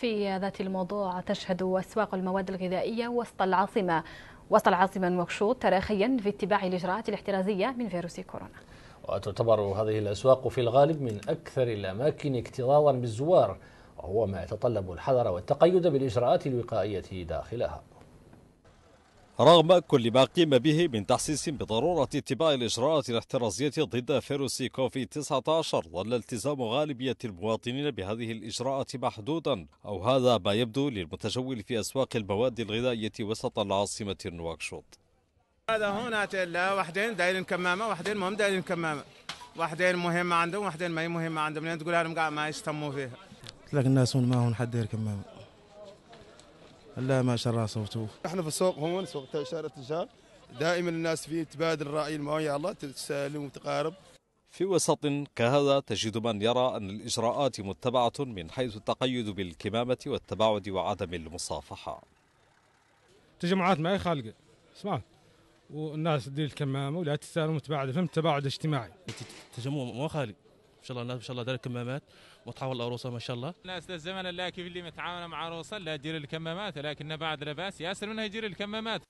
في ذات الموضوع تشهد أسواق المواد الغذائية وسط العاصمة وسط العاصمة المكشوط تراخيا في اتباع الإجراءات الاحترازية من فيروس كورونا وتعتبر هذه الأسواق في الغالب من أكثر الأماكن اكتظاظا بالزوار وهو ما يتطلب الحذر والتقيد بالإجراءات الوقائية داخلها رغم كل ما قيم به من تحسيس بضرورة اتباع الإجراءات الاحترازية ضد فيروس كوفيد-19 ظل التزام غالبية المواطنين بهذه الإجراءات محدودا أو هذا ما يبدو للمتجول في أسواق المواد الغذائية وسط العاصمة نواكشوط هذا هنا تلا واحدين دايرين كمامة واحدين مهم دايرين كمامة واحدين مهمة عندهم واحدين ما هي مهمة عندهم لأن تقول لهم ما يستموا فيها تلاقي الناس ما هون حد داير كمامة لا ما شاء الله صوته احنا في السوق هون سوق شارع التجار دائما الناس فيه تبادل الرأي ما يا الله تتسالم وتقارب في وسط كهذا تجد من يرى أن الإجراءات متبعة من حيث التقيد بالكمامة والتباعد وعدم المصافحة تجمعات ما هي خالقة اسمع والناس تدير الكمامة ولا تتسالم وتباعد فهم التباعد الاجتماعي تجمع مو خالي ان شاء الله الناس ان شاء الله دار الكمامات وتحاول الاروصه ما شاء الله الناس الزمن لا كيف اللي متعاونه مع روسه لا يدير الكمامات لكن بعد لباس ياسر منها يدير الكمامات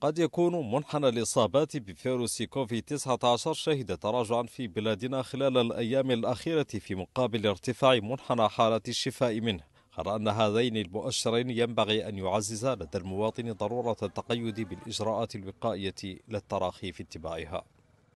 قد يكون منحنى الإصابات بفيروس كوفيد 19 شهد تراجعا في بلادنا خلال الأيام الأخيرة في مقابل ارتفاع منحنى حالات الشفاء منه غير أن هذين المؤشرين ينبغي أن يعزز لدى المواطن ضرورة التقيد بالإجراءات الوقائية لا التراخي في اتباعها